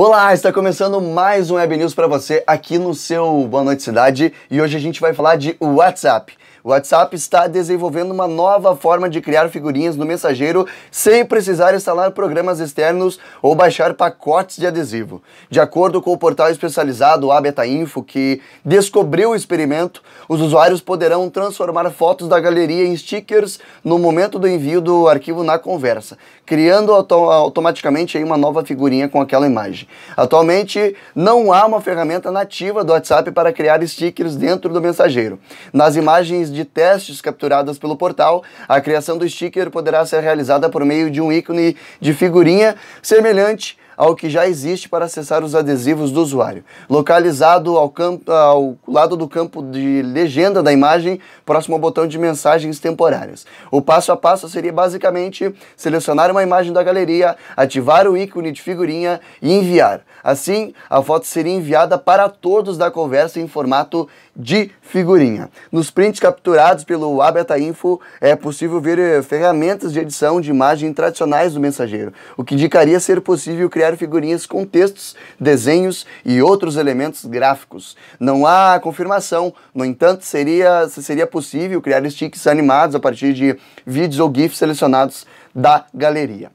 Olá, está começando mais um Web News para você aqui no seu Boa Noite Cidade e hoje a gente vai falar de WhatsApp. O WhatsApp está desenvolvendo uma nova forma de criar figurinhas no mensageiro sem precisar instalar programas externos ou baixar pacotes de adesivo. De acordo com o portal especializado Abeta Info, que descobriu o experimento, os usuários poderão transformar fotos da galeria em stickers no momento do envio do arquivo na conversa, criando auto automaticamente uma nova figurinha com aquela imagem. Atualmente, não há uma ferramenta nativa do WhatsApp para criar stickers dentro do mensageiro. Nas imagens de testes capturadas pelo portal, a criação do sticker poderá ser realizada por meio de um ícone de figurinha semelhante ao que já existe para acessar os adesivos do usuário. Localizado ao, campo, ao lado do campo de legenda da imagem, próximo ao botão de mensagens temporárias. O passo a passo seria basicamente selecionar uma imagem da galeria, ativar o ícone de figurinha e enviar. Assim, a foto seria enviada para todos da conversa em formato de figurinha. Nos prints capturados pelo Abeta Info, é possível ver eh, ferramentas de edição de imagem tradicionais do mensageiro, o que indicaria ser possível criar figurinhas com textos, desenhos e outros elementos gráficos. Não há confirmação, no entanto, seria, seria possível criar sticks animados a partir de vídeos ou GIFs selecionados da galeria.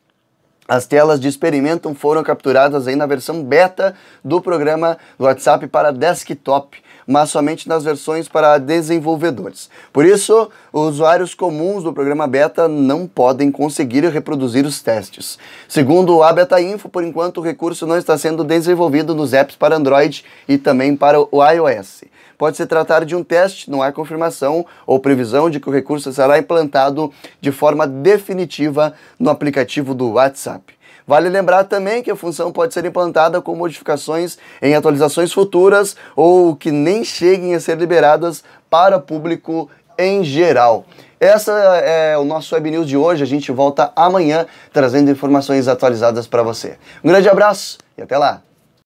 As telas de experimento foram capturadas aí na versão beta do programa WhatsApp para desktop, mas somente nas versões para desenvolvedores. Por isso, usuários comuns do programa beta não podem conseguir reproduzir os testes. Segundo a Beta Info, por enquanto o recurso não está sendo desenvolvido nos apps para Android e também para o iOS. Pode se tratar de um teste, não há confirmação ou previsão de que o recurso será implantado de forma definitiva no aplicativo do WhatsApp. Vale lembrar também que a função pode ser implantada com modificações em atualizações futuras ou que nem cheguem a ser liberadas para público em geral. Essa é o nosso Web News de hoje. A gente volta amanhã trazendo informações atualizadas para você. Um grande abraço e até lá!